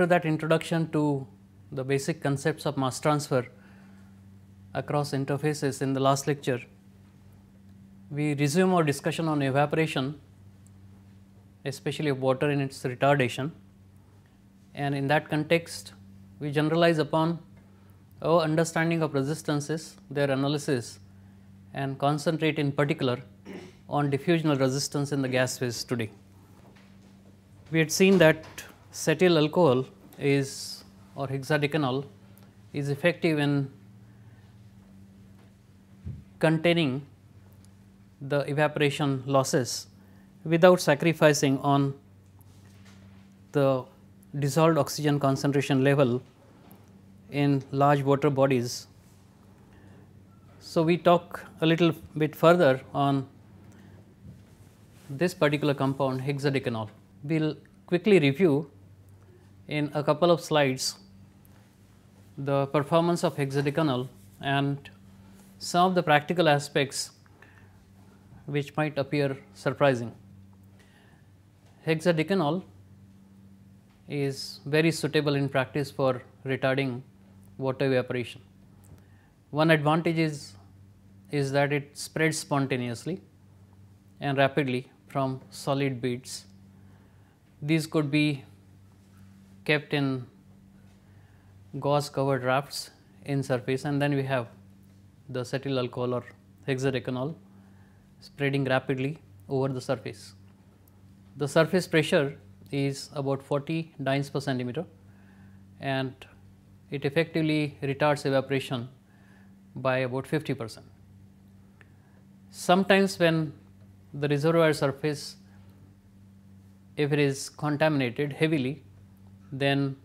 after that introduction to the basic concepts of mass transfer across interfaces in the last lecture, we resume our discussion on evaporation especially of water in its retardation and in that context we generalize upon our understanding of resistances, their analysis and concentrate in particular on diffusional resistance in the gas phase today. We had seen that cetyl alcohol is or hexadecanol is effective in containing the evaporation losses without sacrificing on the dissolved oxygen concentration level in large water bodies. So, we talk a little bit further on this particular compound hexadecanol. We will quickly review in a couple of slides the performance of hexadecanal and some of the practical aspects which might appear surprising. Hexadecanol is very suitable in practice for retarding water evaporation. One advantage is, is that it spreads spontaneously and rapidly from solid beads. These could be kept in gauze covered rafts in surface and then we have the acetyl alcohol or hexadecanol spreading rapidly over the surface. The surface pressure is about 40 dynes per centimeter and it effectively retards evaporation by about 50 percent. Sometimes when the reservoir surface if it is contaminated heavily then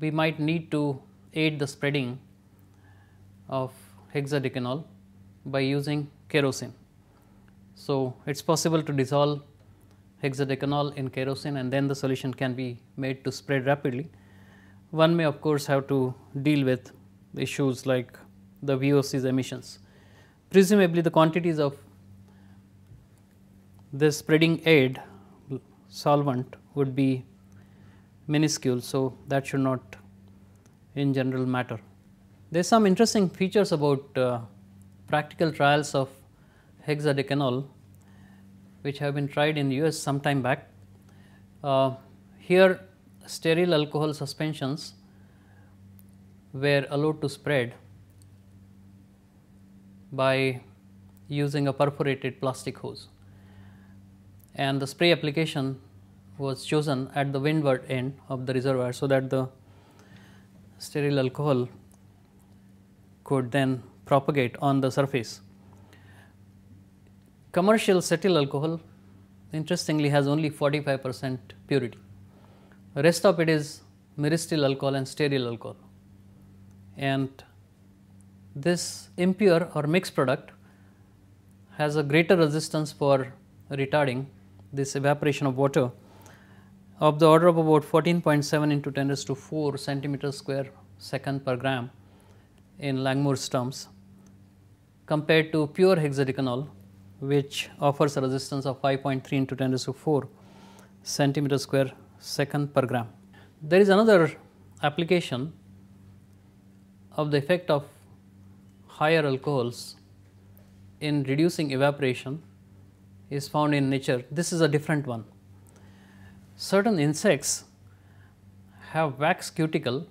we might need to aid the spreading of hexadecanol by using kerosene. So, it is possible to dissolve hexadecanol in kerosene and then the solution can be made to spread rapidly. One may of course have to deal with issues like the VOCs emissions. Presumably the quantities of this spreading aid solvent would be minuscule. So, that should not in general matter. There is some interesting features about uh, practical trials of hexadecanol which have been tried in the US some time back. Uh, here sterile alcohol suspensions were allowed to spread by using a perforated plastic hose and the spray application was chosen at the windward end of the reservoir, so that the sterile alcohol could then propagate on the surface. Commercial sterile alcohol interestingly has only 45 percent purity. The rest of it is myristyl alcohol and sterile alcohol. And this impure or mixed product has a greater resistance for retarding this evaporation of water of the order of about 14.7 into 10 raised to 4 centimeter square second per gram in Langmuir's terms compared to pure hexadecanol which offers a resistance of 5.3 into 10 raised to 4 centimeter square second per gram. There is another application of the effect of higher alcohols in reducing evaporation is found in nature. This is a different one certain insects have wax cuticle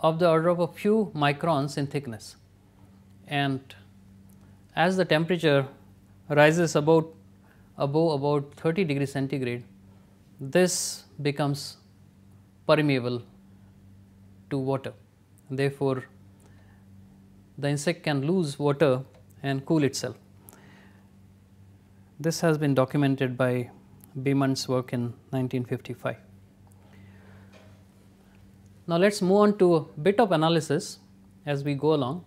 of the order of a few microns in thickness and as the temperature rises about above about 30 degree centigrade this becomes permeable to water. Therefore, the insect can lose water and cool itself. This has been documented by Beeman's work in 1955. Now, let us move on to a bit of analysis as we go along.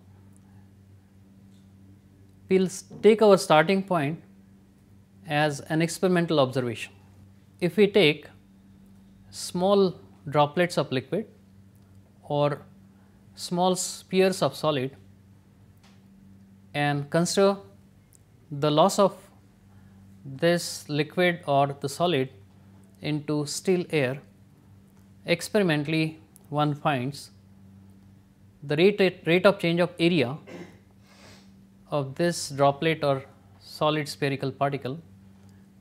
We will take our starting point as an experimental observation. If we take small droplets of liquid or small spheres of solid and consider the loss of this liquid or the solid into still air, experimentally one finds the rate, rate of change of area of this droplet or solid spherical particle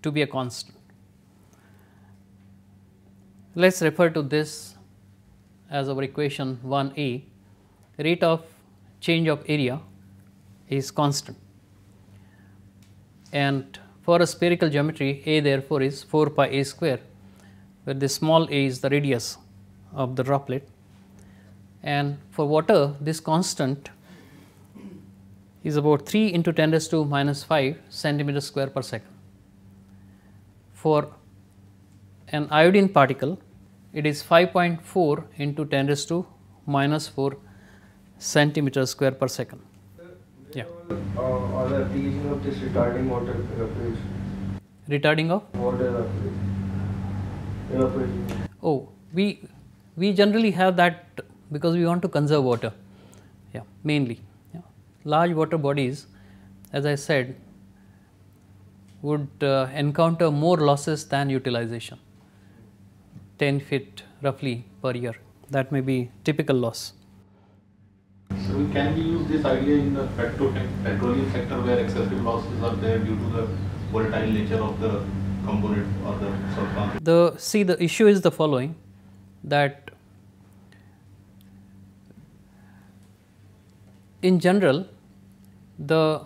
to be a constant. Let us refer to this as our equation 1a, rate of change of area is constant and for a spherical geometry, A therefore is 4 pi a square, where the small a is the radius of the droplet. And for water, this constant is about 3 into 10 raised to minus 5 centimeter square per second. For an iodine particle, it is 5.4 into 10 raised to minus 4 centimeter square per second. Yeah. Uh, the applications of this retarding water evaporation. Retarding of? Water evaporation. Oh, we we generally have that because we want to conserve water. Yeah, mainly. Yeah. Large water bodies, as I said, would uh, encounter more losses than utilization. 10 feet roughly per year. That may be typical loss. So can we use this idea in the petroleum sector where excessive losses are there due to the volatile nature of the component or the subcomponent? The see the issue is the following that in general the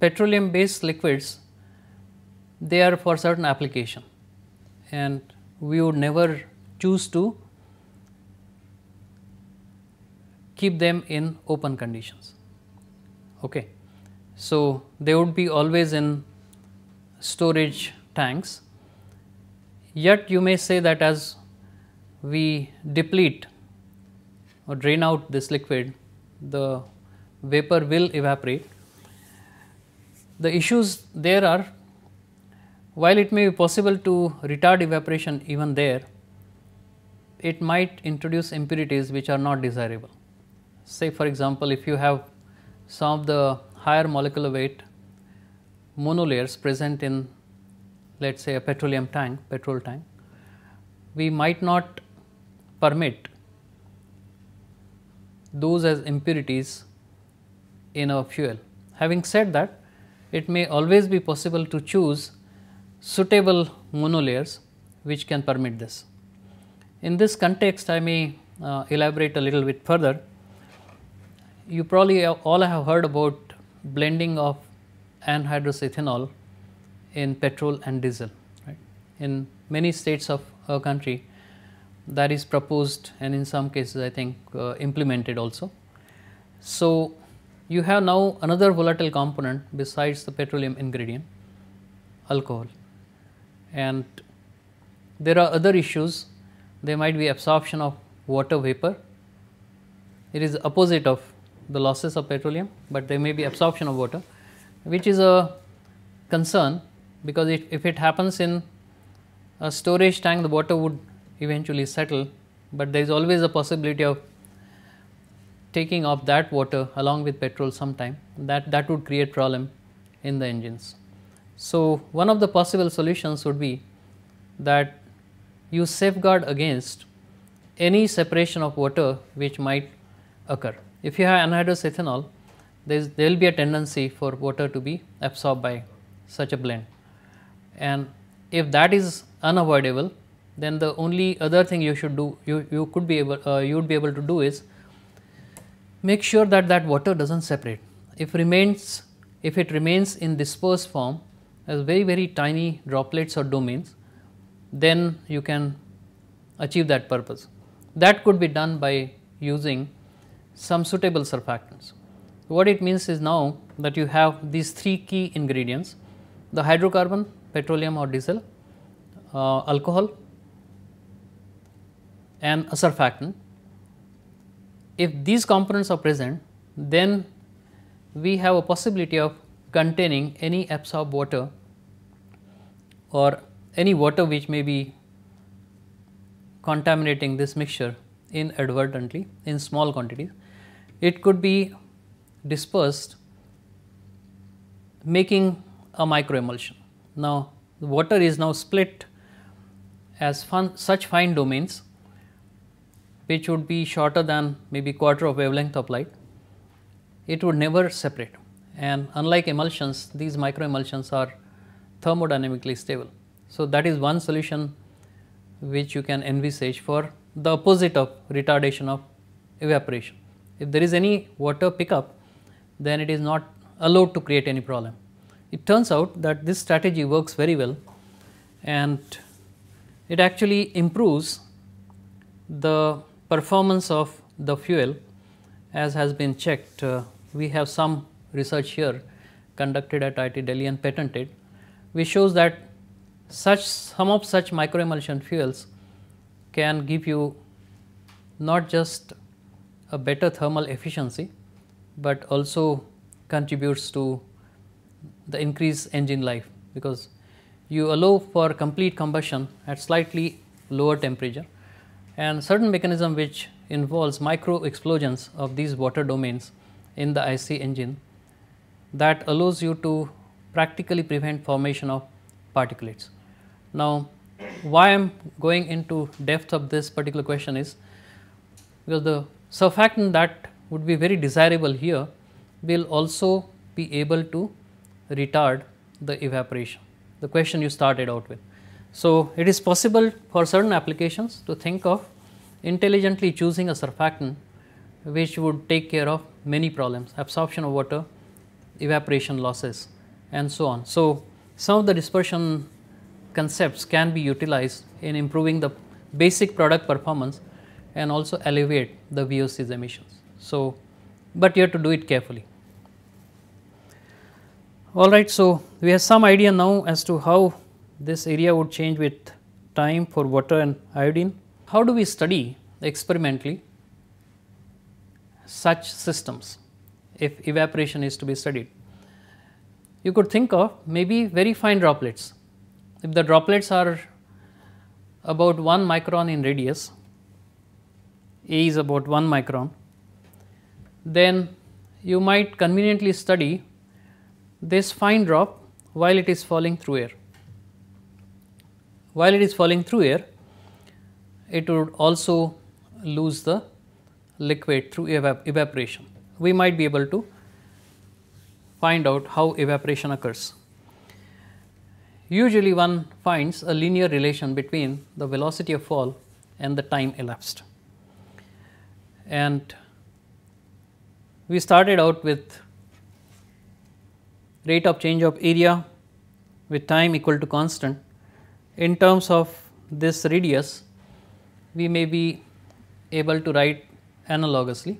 petroleum based liquids they are for certain application and we would never choose to keep them in open conditions. Okay. So, they would be always in storage tanks, yet you may say that as we deplete or drain out this liquid, the vapor will evaporate. The issues there are while it may be possible to retard evaporation even there, it might introduce impurities which are not desirable. Say for example, if you have some of the higher molecular weight monolayers present in let us say a petroleum tank, petrol tank, we might not permit those as impurities in our fuel. Having said that, it may always be possible to choose suitable monolayers which can permit this. In this context, I may uh, elaborate a little bit further you probably all have heard about blending of anhydrous ethanol in petrol and diesel. Right? In many states of our country, that is proposed and in some cases I think uh, implemented also. So, you have now another volatile component besides the petroleum ingredient alcohol and there are other issues there might be absorption of water vapor it is opposite of the losses of petroleum, but there may be absorption of water, which is a concern because it, if it happens in a storage tank, the water would eventually settle, but there is always a possibility of taking off that water along with petrol sometime that that would create problem in the engines. So, one of the possible solutions would be that you safeguard against any separation of water which might occur. If you have anhydrous ethanol, there, is, there will be a tendency for water to be absorbed by such a blend. And if that is unavoidable, then the only other thing you should do, you, you could be able, uh, you would be able to do is make sure that that water does not separate. If remains, if it remains in dispersed form as very, very tiny droplets or domains, then you can achieve that purpose. That could be done by using some suitable surfactants. What it means is now that you have these three key ingredients the hydrocarbon, petroleum or diesel, uh, alcohol and a surfactant. If these components are present, then we have a possibility of containing any absorbed water or any water which may be contaminating this mixture inadvertently in small quantities it could be dispersed making a microemulsion. Now, water is now split as fun, such fine domains which would be shorter than maybe quarter of wavelength of light. It would never separate and unlike emulsions these microemulsions are thermodynamically stable. So, that is one solution which you can envisage for the opposite of retardation of evaporation. If there is any water pickup, then it is not allowed to create any problem. It turns out that this strategy works very well and it actually improves the performance of the fuel as has been checked. Uh, we have some research here conducted at IIT Delhi and patented, which shows that such some of such microemulsion fuels can give you not just a better thermal efficiency, but also contributes to the increased engine life because you allow for complete combustion at slightly lower temperature and certain mechanism which involves micro explosions of these water domains in the IC engine that allows you to practically prevent formation of particulates. Now, why I am going into depth of this particular question is because the Surfactant that would be very desirable here will also be able to retard the evaporation, the question you started out with. So, it is possible for certain applications to think of intelligently choosing a surfactant which would take care of many problems, absorption of water, evaporation losses and so on. So, some of the dispersion concepts can be utilized in improving the basic product performance and also alleviate the VOCs emissions. So, but you have to do it carefully. Alright, so we have some idea now as to how this area would change with time for water and iodine. How do we study experimentally such systems if evaporation is to be studied? You could think of maybe very fine droplets. If the droplets are about 1 micron in radius a is about 1 micron, then you might conveniently study this fine drop while it is falling through air. While it is falling through air, it would also lose the liquid through evap evaporation. We might be able to find out how evaporation occurs. Usually one finds a linear relation between the velocity of fall and the time elapsed and we started out with rate of change of area with time equal to constant. In terms of this radius, we may be able to write analogously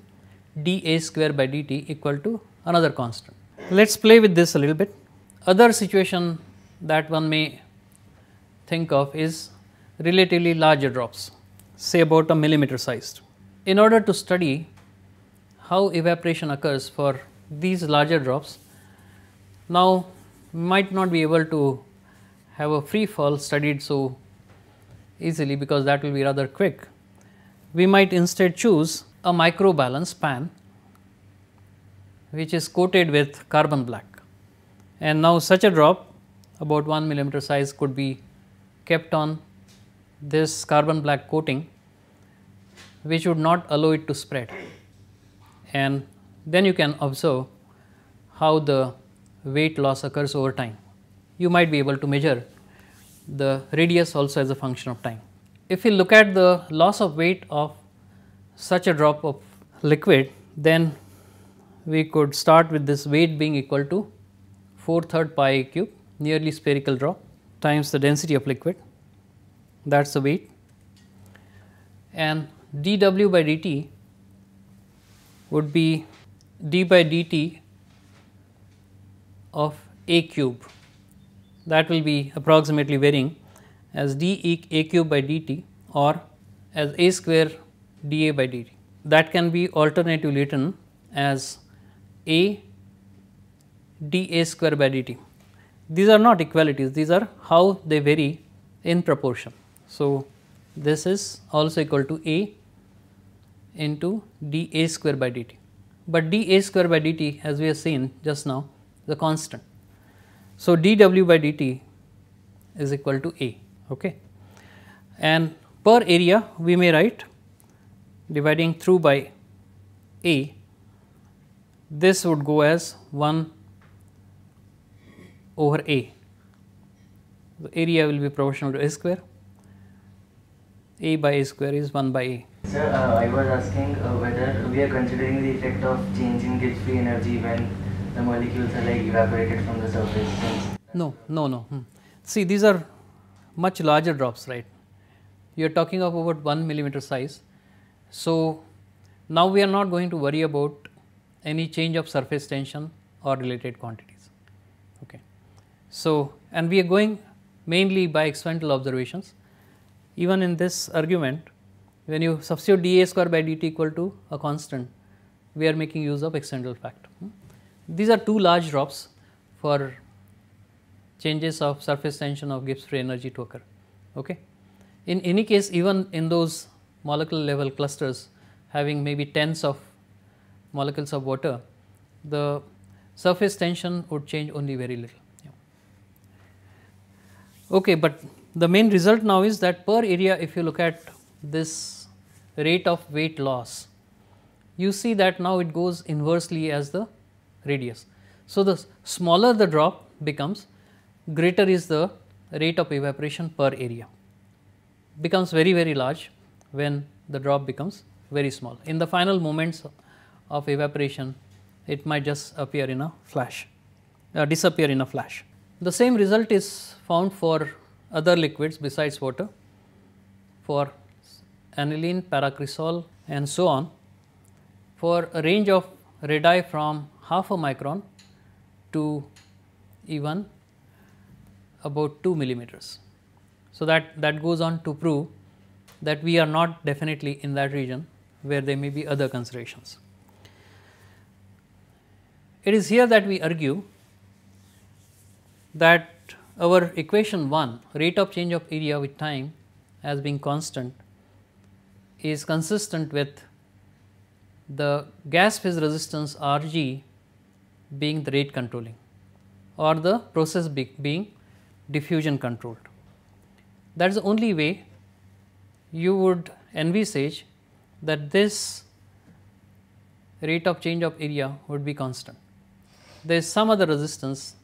d a square by d t equal to another constant. Let us play with this a little bit. Other situation that one may think of is relatively larger drops, say about a millimeter sized in order to study how evaporation occurs for these larger drops, now might not be able to have a free fall studied so easily because that will be rather quick. We might instead choose a microbalance pan which is coated with carbon black. And now such a drop about 1 millimeter size could be kept on this carbon black coating which would not allow it to spread. And then you can observe how the weight loss occurs over time. You might be able to measure the radius also as a function of time. If you look at the loss of weight of such a drop of liquid, then we could start with this weight being equal to 4 third pi a cube nearly spherical drop times the density of liquid that is the weight and dw by dt would be d by dt of a cube that will be approximately varying as d a cube by dt or as a square dA by dt. That can be alternatively written as a dA square by dt. These are not equalities, these are how they vary in proportion. So, this is also equal to A into dA square by dt. But dA square by dt as we have seen just now is a constant. So, dW by dt is equal to A. Okay. And per area we may write dividing through by A this would go as 1 over A. The area will be proportional to A square a by a square is 1 by a. Sir, uh, I was asking uh, whether we are considering the effect of change in free energy when the molecules are like evaporated from the surface. No, no, no. Hmm. See, these are much larger drops, right? You are talking of about 1 millimeter size. So, now we are not going to worry about any change of surface tension or related quantities. Okay. So, and we are going mainly by experimental observations even in this argument when you substitute dA square by dt equal to a constant we are making use of external fact. These are two large drops for changes of surface tension of Gibbs free energy to occur. Okay. In any case even in those molecular level clusters having maybe tens of molecules of water, the surface tension would change only very little. Yeah. Okay, but the main result now is that per area if you look at this rate of weight loss, you see that now it goes inversely as the radius. So, the smaller the drop becomes greater is the rate of evaporation per area becomes very very large when the drop becomes very small. In the final moments of evaporation it might just appear in a flash uh, disappear in a flash. The same result is found for other liquids besides water for aniline, paracresol and so on for a range of radii from half a micron to even about 2 millimeters. So, that, that goes on to prove that we are not definitely in that region where there may be other considerations. It is here that we argue that our equation 1 rate of change of area with time as being constant is consistent with the gas phase resistance Rg being the rate controlling or the process be being diffusion controlled. That is the only way you would envisage that this rate of change of area would be constant. There is some other resistance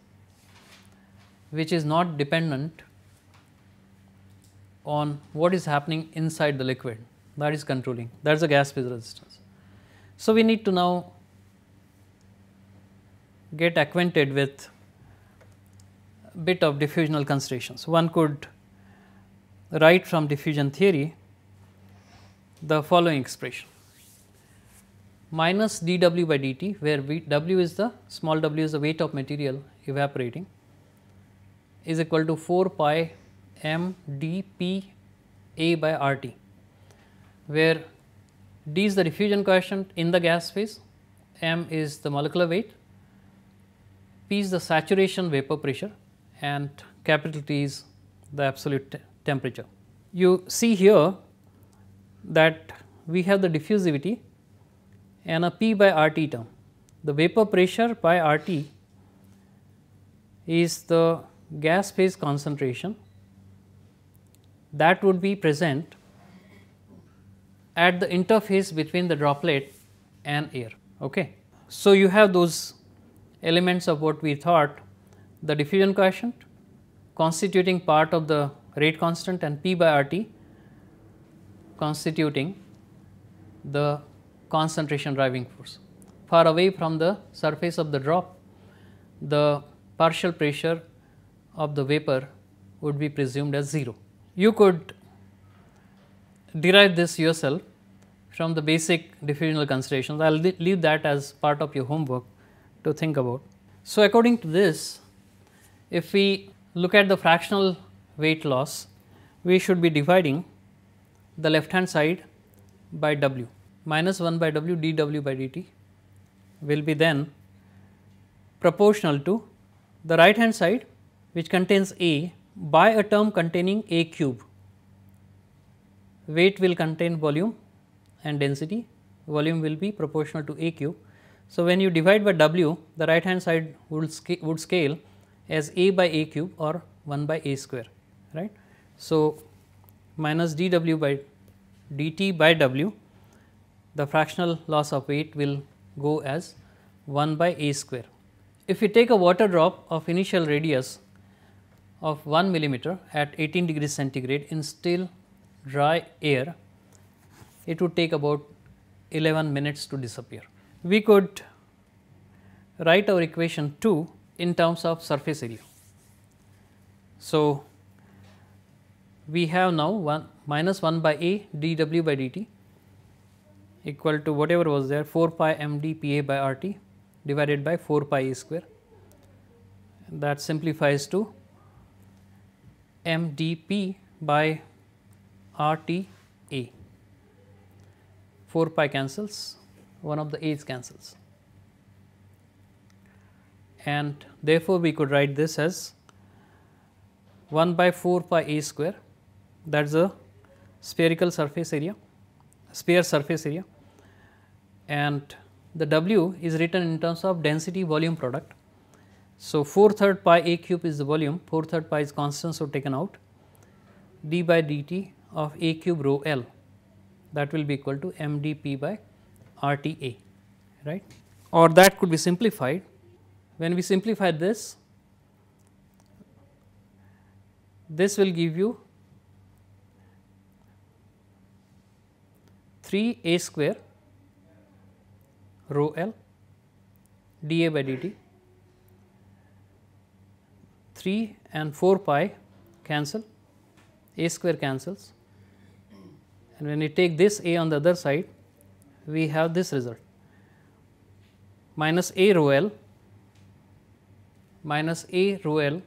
which is not dependent on what is happening inside the liquid that is controlling that is a gas phase resistance. So, we need to now get acquainted with a bit of diffusional considerations. One could write from diffusion theory the following expression minus dw by dt where v, w is the small w is the weight of material evaporating is equal to 4 pi m d p a by r t, where d is the diffusion coefficient in the gas phase, m is the molecular weight, p is the saturation vapor pressure and capital T is the absolute temperature. You see here that we have the diffusivity and a P by RT term. The vapor pressure by RT is the gas phase concentration that would be present at the interface between the droplet and air. Okay. So, you have those elements of what we thought the diffusion coefficient constituting part of the rate constant and P by RT constituting the concentration driving force. Far away from the surface of the drop, the partial pressure of the vapor would be presumed as 0. You could derive this yourself from the basic diffusional considerations. I will leave that as part of your homework to think about. So, according to this, if we look at the fractional weight loss, we should be dividing the left hand side by W minus 1 by W dW by dt will be then proportional to the right hand side which contains A by a term containing A cube. Weight will contain volume and density, volume will be proportional to A cube. So, when you divide by W, the right hand side would, sca would scale as A by A cube or 1 by A square, right. So, minus dW by dt by W, the fractional loss of weight will go as 1 by A square. If we take a water drop of initial radius of 1 millimeter at 18 degrees centigrade in still dry air, it would take about 11 minutes to disappear. We could write our equation 2 in terms of surface area. So, we have now 1 minus 1 by a dw by dt equal to whatever was there 4 pi m d p a by r t divided by 4 pi a square that simplifies to MdP by RtA. 4 pi cancels, one of the a's cancels. And therefore, we could write this as 1 by 4 pi a square that is the spherical surface area, sphere surface area and the W is written in terms of density volume product so, 4 third pi a cube is the volume, 4 third pi is constant, so taken out d by dt of a cube rho L that will be equal to m d p by r t a right or that could be simplified. When we simplify this, this will give you 3 a square rho L d a by dt 3 and 4 pi cancel, a square cancels and when we take this a on the other side, we have this result minus a rho l minus a rho l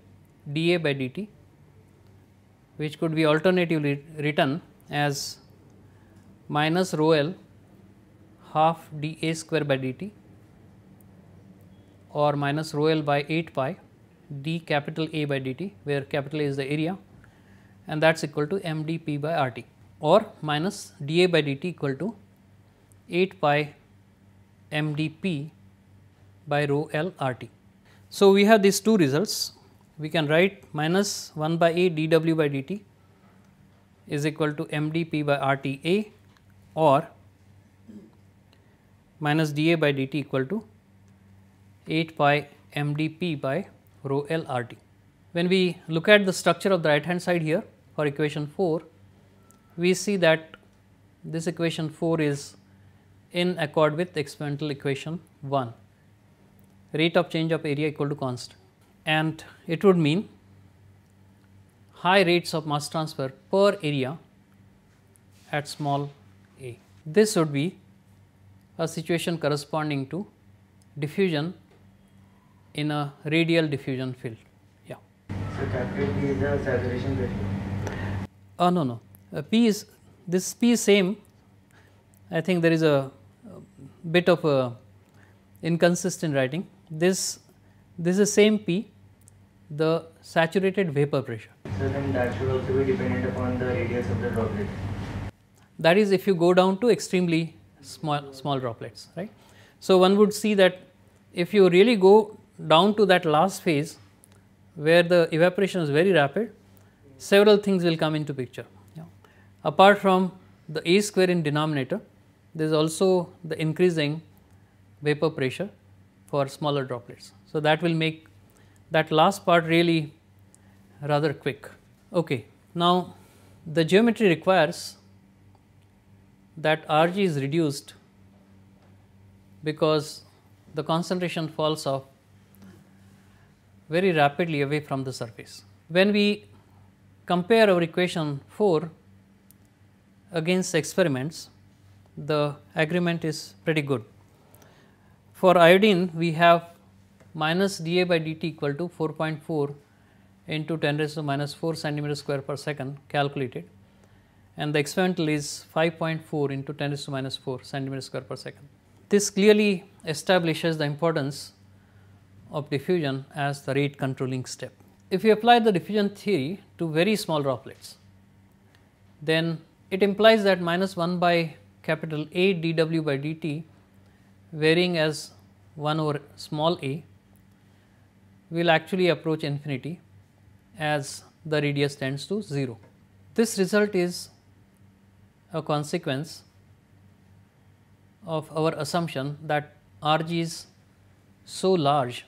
dA by dt which could be alternatively written as minus rho L half dA square by dt or minus rho L by 8 pi d capital A by dt where capital A is the area and that is equal to mdp by rt or minus dA by dt equal to 8 pi mdp by rho L RT. So, we have these two results we can write minus 1 by A dW by dt is equal to mdp by RTA or minus dA by dt equal to 8 pi mdp by rho L R T. When we look at the structure of the right hand side here for equation 4, we see that this equation 4 is in accord with experimental equation 1 rate of change of area equal to constant and it would mean high rates of mass transfer per area at small a. This would be a situation corresponding to diffusion in a radial diffusion field. Yeah. So capital P is a saturation ratio. Uh, no, no. Uh, P is this P is same. I think there is a, a bit of a inconsistent writing. This this is same P, the saturated vapor pressure. So then that should also be dependent upon the radius of the droplet. That is if you go down to extremely small small droplets, right? So one would see that if you really go down to that last phase where the evaporation is very rapid, several things will come into picture. Yeah. Apart from the A square in denominator, there is also the increasing vapor pressure for smaller droplets. So, that will make that last part really rather quick. Okay. Now, the geometry requires that Rg is reduced because the concentration falls off very rapidly away from the surface. When we compare our equation 4 against experiments, the agreement is pretty good. For iodine, we have minus dA by dt equal to 4.4 into 10 raised to minus 4 centimeter square per second calculated and the experimental is 5.4 into 10 raised to minus 4 centimeter square per second. This clearly establishes the importance of diffusion as the rate controlling step. If you apply the diffusion theory to very small droplets, then it implies that minus 1 by capital A dw by dt varying as 1 over small a will actually approach infinity as the radius tends to 0. This result is a consequence of our assumption that RG is so large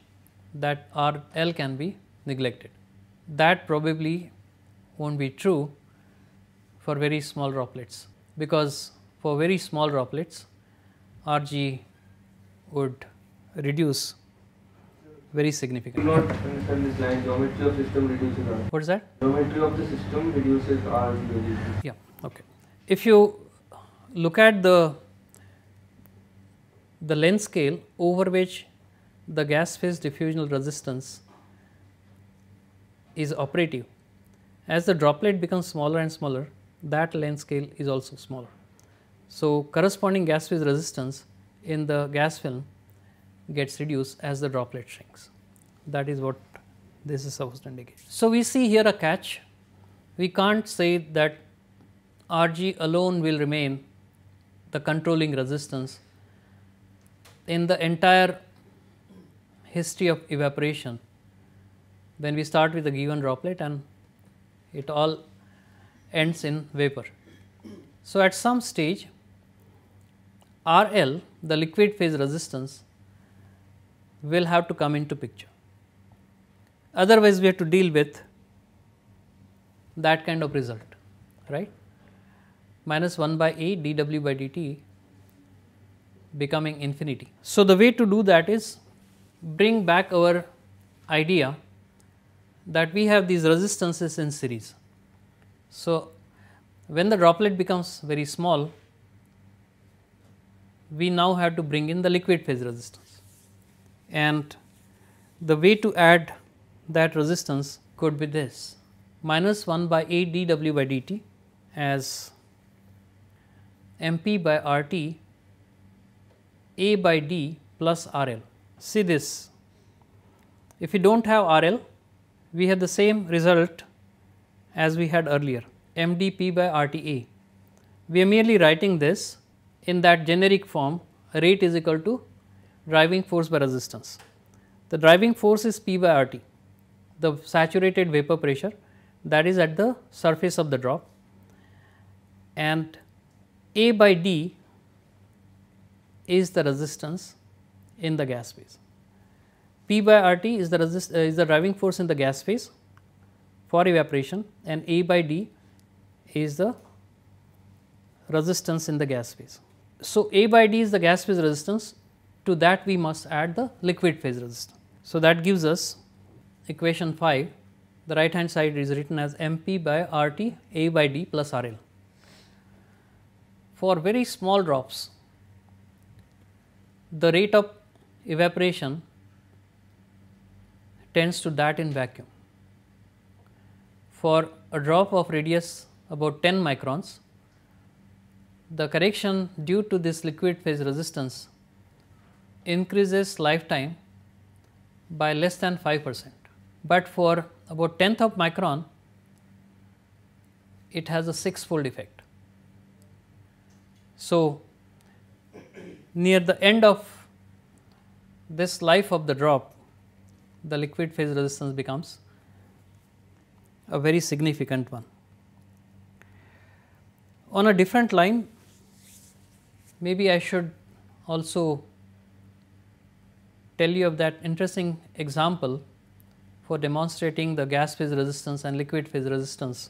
that R L can be neglected. That probably won't be true for very small droplets because for very small droplets Rg would reduce very significantly. Not understand this line geometry of system reduces R. What is that? Geometry of the system reduces R G. Yeah. Okay. If you look at the the length scale over which the gas phase diffusional resistance is operative. As the droplet becomes smaller and smaller, that length scale is also smaller. So, corresponding gas phase resistance in the gas film gets reduced as the droplet shrinks. That is what this is supposed to indicate. So, we see here a catch. We can't say that Rg alone will remain the controlling resistance in the entire history of evaporation when we start with a given droplet and it all ends in vapor. So, at some stage R L the liquid phase resistance will have to come into picture. Otherwise, we have to deal with that kind of result right minus 1 by A dw by dt becoming infinity. So, the way to do that is bring back our idea that we have these resistances in series. So, when the droplet becomes very small, we now have to bring in the liquid phase resistance and the way to add that resistance could be this minus 1 by A dw by dt as mp by rt a by d plus rl see this. If we do not have RL, we have the same result as we had earlier MdP by RTA. We are merely writing this in that generic form rate is equal to driving force by resistance. The driving force is P by RT, the saturated vapor pressure that is at the surface of the drop and A by D is the resistance in the gas phase. P by R T is the resist, uh, is the driving force in the gas phase for evaporation and A by D is the resistance in the gas phase. So, A by D is the gas phase resistance to that we must add the liquid phase resistance. So, that gives us equation 5 the right hand side is written as MP by RT A by D plus RL. For very small drops the rate of evaporation tends to that in vacuum. For a drop of radius about 10 microns, the correction due to this liquid phase resistance increases lifetime by less than 5 percent, but for about tenth of micron it has a 6 fold effect. So, near the end of this life of the drop, the liquid phase resistance becomes a very significant one. On a different line, maybe I should also tell you of that interesting example for demonstrating the gas phase resistance and liquid phase resistance.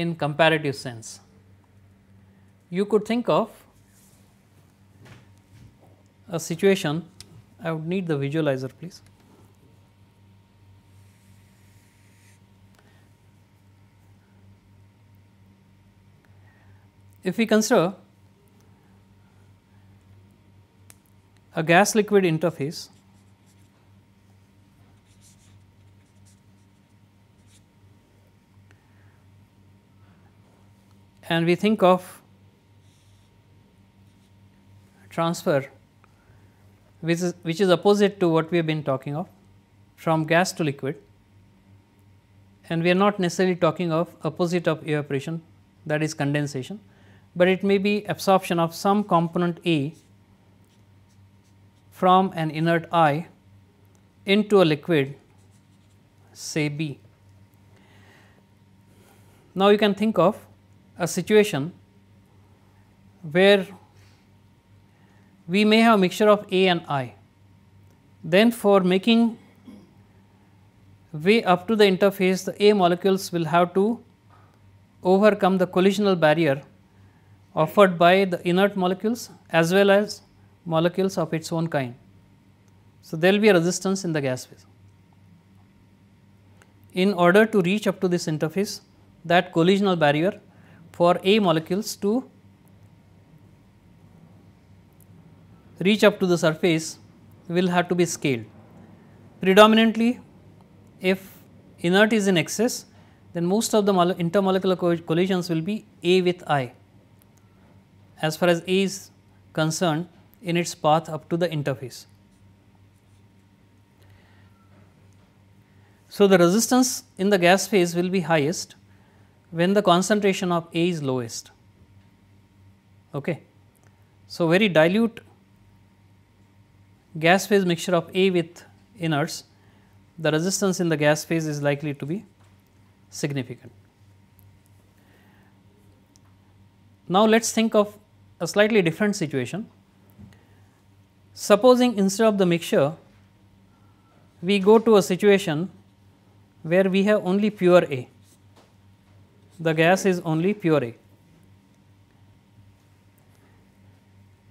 in comparative sense you could think of a situation I would need the visualizer please. If we consider a gas liquid interface and we think of transfer which is, which is opposite to what we have been talking of from gas to liquid and we are not necessarily talking of opposite of evaporation that is condensation, but it may be absorption of some component A from an inert I into a liquid say B. Now, you can think of a situation where we may have a mixture of A and I. Then for making way up to the interface the A molecules will have to overcome the collisional barrier offered by the inert molecules as well as molecules of its own kind. So, there will be a resistance in the gas phase. In order to reach up to this interface that collisional barrier for A molecules to reach up to the surface will have to be scaled. Predominantly if inert is in excess then most of the intermolecular collisions will be A with I as far as A is concerned in its path up to the interface. So, the resistance in the gas phase will be highest when the concentration of A is lowest. Okay. So, very dilute gas phase mixture of A with inerts, the resistance in the gas phase is likely to be significant. Now, let us think of a slightly different situation. Supposing instead of the mixture, we go to a situation where we have only pure A, the gas is only pure A.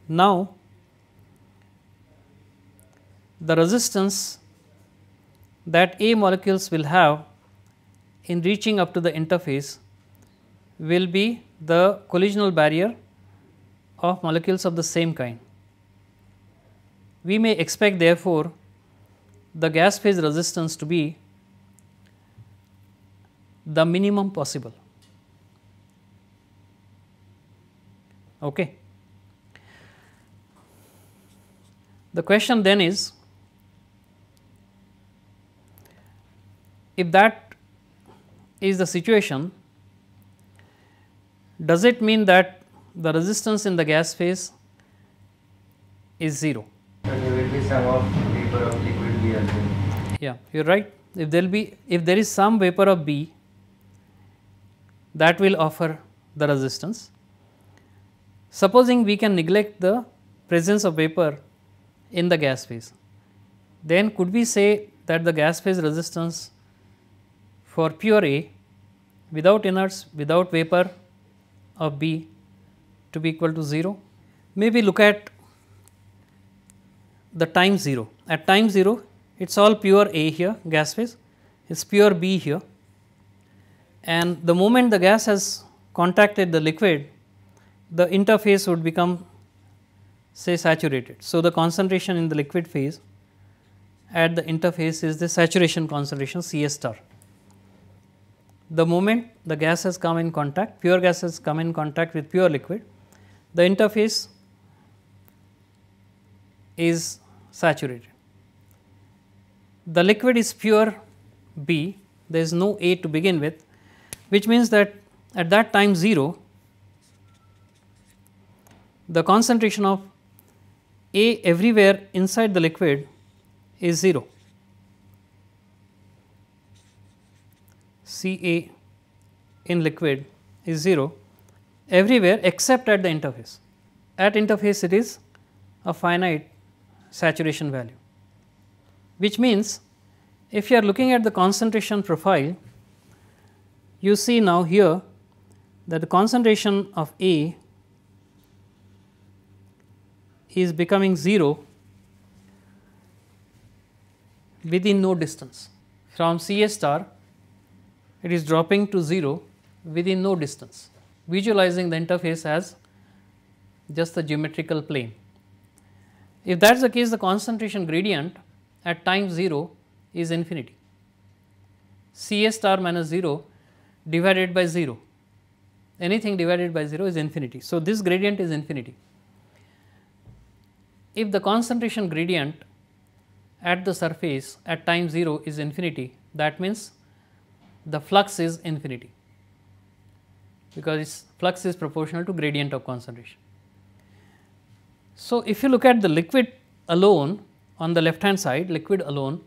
Now, the resistance that A molecules will have in reaching up to the interface will be the collisional barrier of molecules of the same kind. We may expect therefore the gas phase resistance to be the minimum possible. Okay. The question then is If that is the situation, does it mean that the resistance in the gas phase is 0? Yeah, you are right. If there will be, if there is some vapor of B, that will offer the resistance. Supposing we can neglect the presence of vapor in the gas phase, then could we say that the gas phase resistance for pure A without inerts, without vapor of B to be equal to 0. Maybe look at the time 0. At time 0, it is all pure A here gas phase, it is pure B here and the moment the gas has contacted the liquid, the interface would become say saturated. So, the concentration in the liquid phase at the interface is the saturation concentration C A star the moment the gas has come in contact, pure gas has come in contact with pure liquid, the interface is saturated. The liquid is pure B, there is no A to begin with, which means that at that time 0, the concentration of A everywhere inside the liquid is 0. Ca in liquid is 0 everywhere except at the interface. At interface it is a finite saturation value which means if you are looking at the concentration profile you see now here that the concentration of A is becoming 0 within no distance from C A star it is dropping to 0 within no distance, visualizing the interface as just the geometrical plane. If that is the case, the concentration gradient at time 0 is infinity. C A star minus 0 divided by 0, anything divided by 0 is infinity. So, this gradient is infinity. If the concentration gradient at the surface at time 0 is infinity, that means the flux is infinity because flux is proportional to gradient of concentration. So, if you look at the liquid alone on the left hand side liquid alone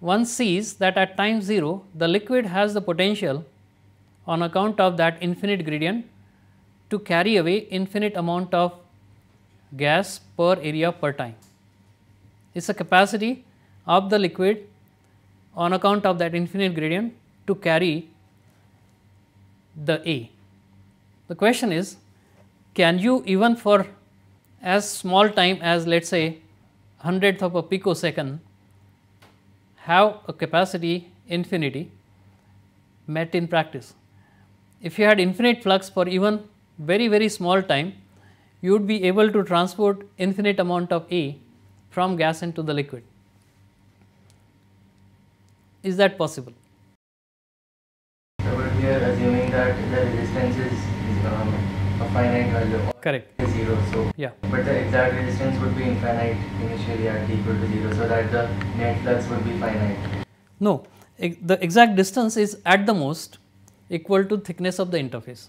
one sees that at time 0 the liquid has the potential on account of that infinite gradient to carry away infinite amount of gas per area per time. It is a capacity of the liquid on account of that infinite gradient to carry the A. The question is can you even for as small time as let us say hundredth of a picosecond have a capacity infinity met in practice. If you had infinite flux for even very very small time you would be able to transport infinite amount of A from gas into the liquid. Is that possible? We are assuming that the resistance is, is um, a finite value. Correct. Zero. So yeah. But the exact resistance would be infinite initially at t equal to zero, so that the net flux would be finite. No, the exact distance is at the most equal to thickness of the interface,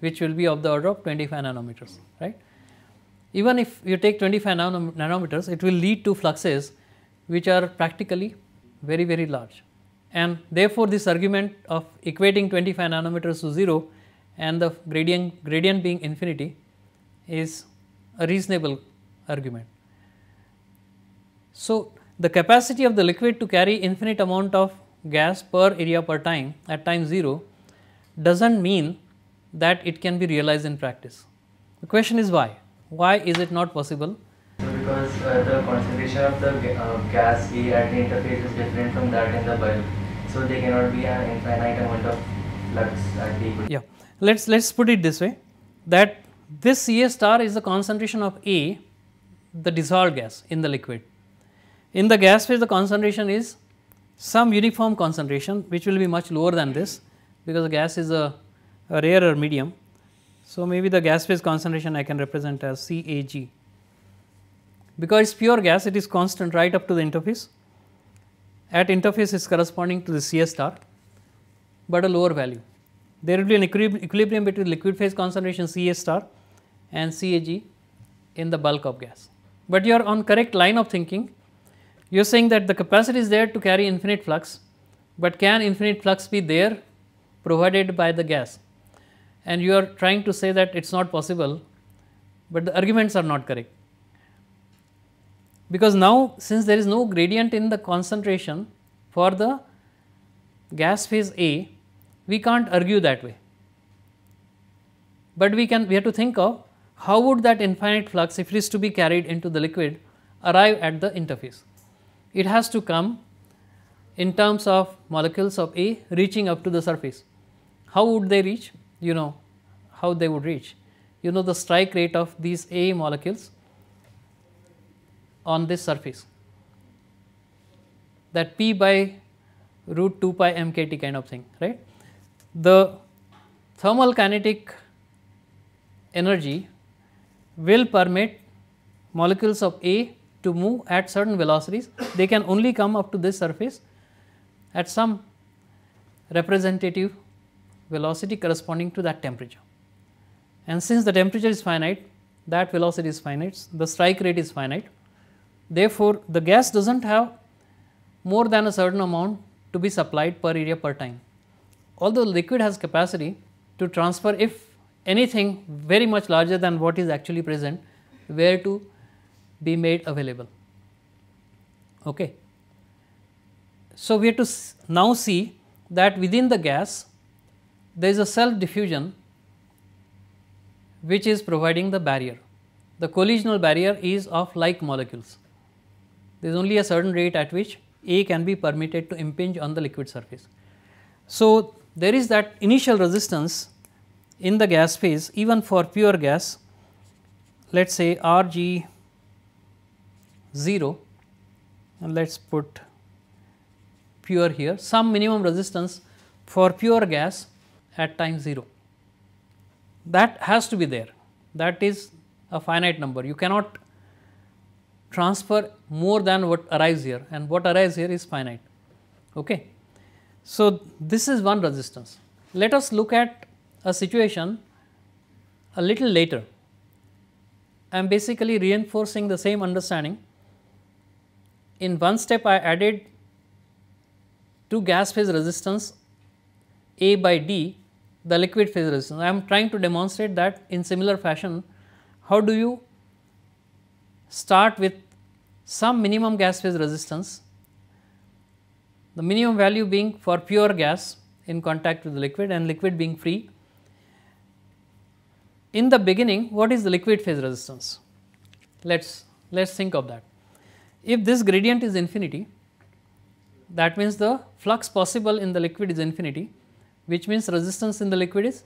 which will be of the order of 25 nanometers, right? Even if you take 25 nanometers, it will lead to fluxes which are practically very very large and therefore this argument of equating 25 nanometers to 0 and the gradient gradient being infinity is a reasonable argument. So, the capacity of the liquid to carry infinite amount of gas per area per time at time 0 does not mean that it can be realized in practice. The question is why? Why is it not possible because uh, the concentration of the uh, gas we at the interface is different from that in the bulb. So they cannot be an infinite amount of flux at the equilibrium. Yeah, let's let's put it this way that this CA star is the concentration of A, the dissolved gas in the liquid. In the gas phase, the concentration is some uniform concentration which will be much lower than this because the gas is a, a rarer medium. So, maybe the gas phase concentration I can represent as CAG because pure gas it is constant right up to the interface. At interface is corresponding to the C S star, but a lower value. There will be an equilibrium between liquid phase concentration C A star and C A G in the bulk of gas. But you are on correct line of thinking. You are saying that the capacity is there to carry infinite flux, but can infinite flux be there provided by the gas? And you are trying to say that it is not possible, but the arguments are not correct because now since there is no gradient in the concentration for the gas phase A, we can't argue that way. But we can we have to think of how would that infinite flux if it is to be carried into the liquid arrive at the interface. It has to come in terms of molecules of A reaching up to the surface. How would they reach? You know how they would reach. You know the strike rate of these A molecules on this surface that p by root 2 pi mkt kind of thing right. The thermal kinetic energy will permit molecules of A to move at certain velocities they can only come up to this surface at some representative velocity corresponding to that temperature. And since the temperature is finite that velocity is finite the strike rate is finite Therefore, the gas does not have more than a certain amount to be supplied per area per time. Although liquid has capacity to transfer if anything very much larger than what is actually present where to be made available. Okay. So, we have to now see that within the gas there is a self diffusion which is providing the barrier. The collisional barrier is of like molecules there is only a certain rate at which A can be permitted to impinge on the liquid surface. So, there is that initial resistance in the gas phase even for pure gas let us say R g 0 and let us put pure here some minimum resistance for pure gas at time 0 that has to be there that is a finite number you cannot transfer more than what arrives here and what arrives here is finite. Okay. So, this is one resistance. Let us look at a situation a little later. I am basically reinforcing the same understanding. In one step I added two gas phase resistance A by D the liquid phase resistance. I am trying to demonstrate that in similar fashion how do you start with some minimum gas phase resistance, the minimum value being for pure gas in contact with the liquid and liquid being free. In the beginning, what is the liquid phase resistance? Let us let us think of that. If this gradient is infinity, that means the flux possible in the liquid is infinity, which means resistance in the liquid is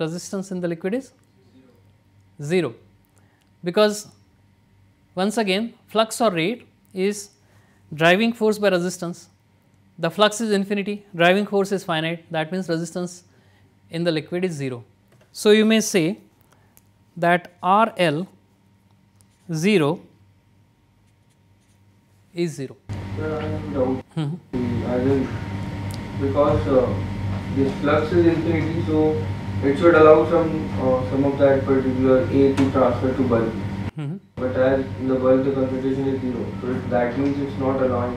resistance in the liquid is 0 because once again flux or rate is driving force by resistance. The flux is infinity, driving force is finite that means resistance in the liquid is 0. So, you may say that R L 0 is 0. Mm-hmm. Because uh, this flux is infinity, so it should allow some uh, some of that particular A to transfer to bulk. Mm-hmm. But as in the bulk, the concentration is zero, so it, that means it's not allowing.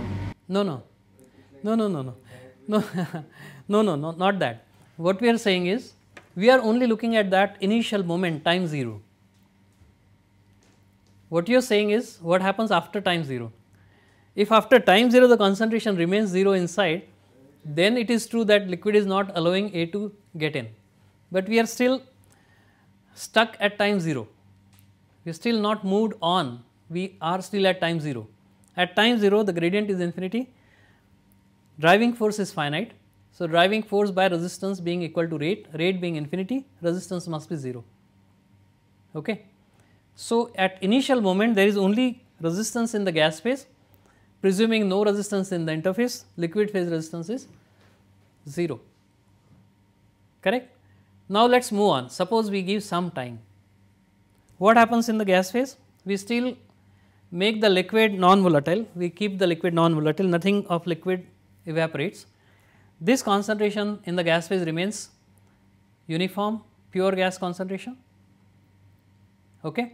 No, no, no, no, no, no, no, no, no, no, not that. What we are saying is, we are only looking at that initial moment, time zero. What you are saying is, what happens after time zero? If after time zero the concentration remains zero inside, then it is true that liquid is not allowing A to get in but we are still stuck at time 0. We are still not moved on, we are still at time 0. At time 0, the gradient is infinity, driving force is finite. So, driving force by resistance being equal to rate, rate being infinity, resistance must be 0. Okay. So, at initial moment there is only resistance in the gas phase, presuming no resistance in the interface, liquid phase resistance is 0, correct. Now, let us move on. Suppose we give some time. What happens in the gas phase? We still make the liquid non-volatile, we keep the liquid non-volatile, nothing of liquid evaporates. This concentration in the gas phase remains uniform pure gas concentration. Okay.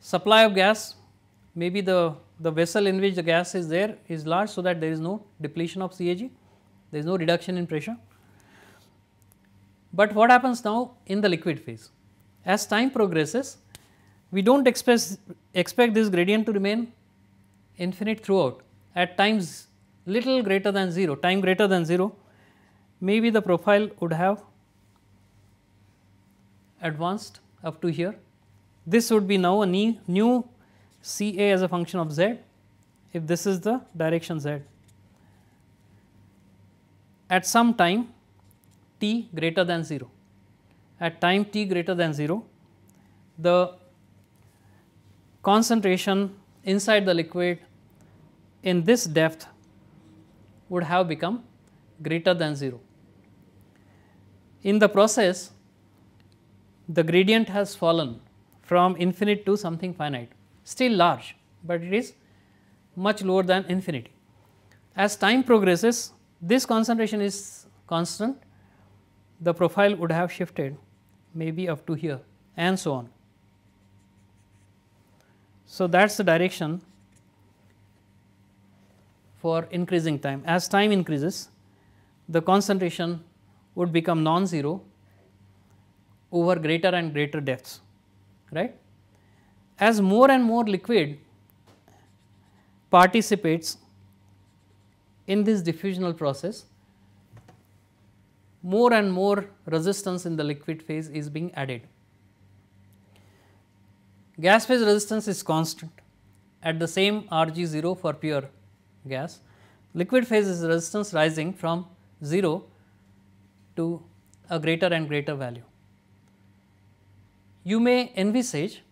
Supply of gas may be the, the vessel in which the gas is there is large so that there is no depletion of CAG, there is no reduction in pressure. But what happens now in the liquid phase? As time progresses, we do not express, expect this gradient to remain infinite throughout. At times little greater than 0, time greater than 0, maybe the profile would have advanced up to here. This would be now a new C A as a function of z if this is the direction z. At some time t greater than 0. At time t greater than 0, the concentration inside the liquid in this depth would have become greater than 0. In the process, the gradient has fallen from infinite to something finite, still large, but it is much lower than infinity. As time progresses, this concentration is constant the profile would have shifted maybe up to here and so on. So, that is the direction for increasing time. As time increases, the concentration would become non-zero over greater and greater depths, right. As more and more liquid participates in this diffusional process, more and more resistance in the liquid phase is being added. Gas phase resistance is constant at the same Rg0 for pure gas. Liquid phase is resistance rising from 0 to a greater and greater value. You may envisage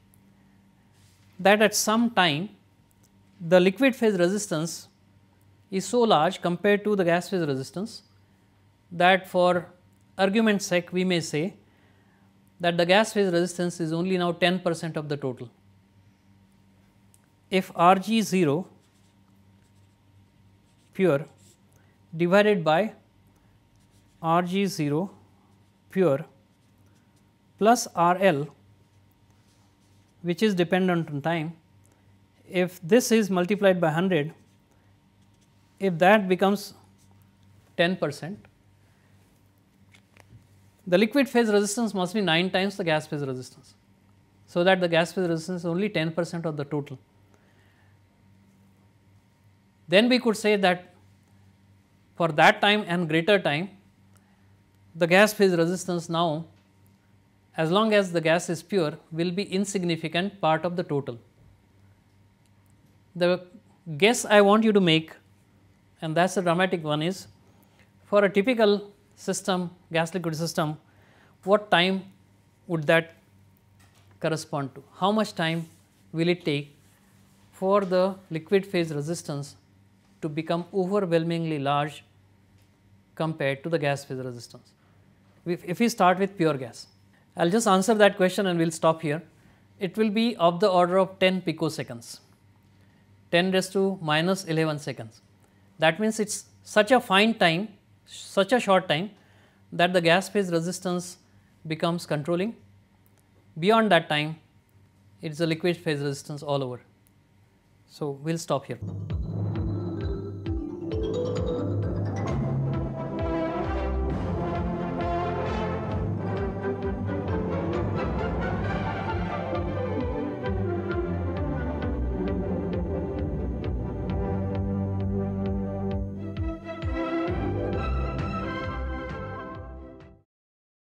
that at some time the liquid phase resistance is so large compared to the gas phase resistance that for argument's sake we may say that the gas phase resistance is only now 10 percent of the total. If R g 0 pure divided by R g 0 pure plus R L which is dependent on time, if this is multiplied by 100, if that becomes 10 percent the liquid phase resistance must be 9 times the gas phase resistance. So, that the gas phase resistance is only 10 percent of the total. Then we could say that for that time and greater time, the gas phase resistance now as long as the gas is pure will be insignificant part of the total. The guess I want you to make and that is a dramatic one is for a typical system, gas liquid system, what time would that correspond to? How much time will it take for the liquid phase resistance to become overwhelmingly large compared to the gas phase resistance? If, if we start with pure gas, I will just answer that question and we will stop here. It will be of the order of 10 picoseconds, 10 raised to minus 11 seconds. That means it is such a fine time such a short time that the gas phase resistance becomes controlling. Beyond that time, it is a liquid phase resistance all over. So, we will stop here.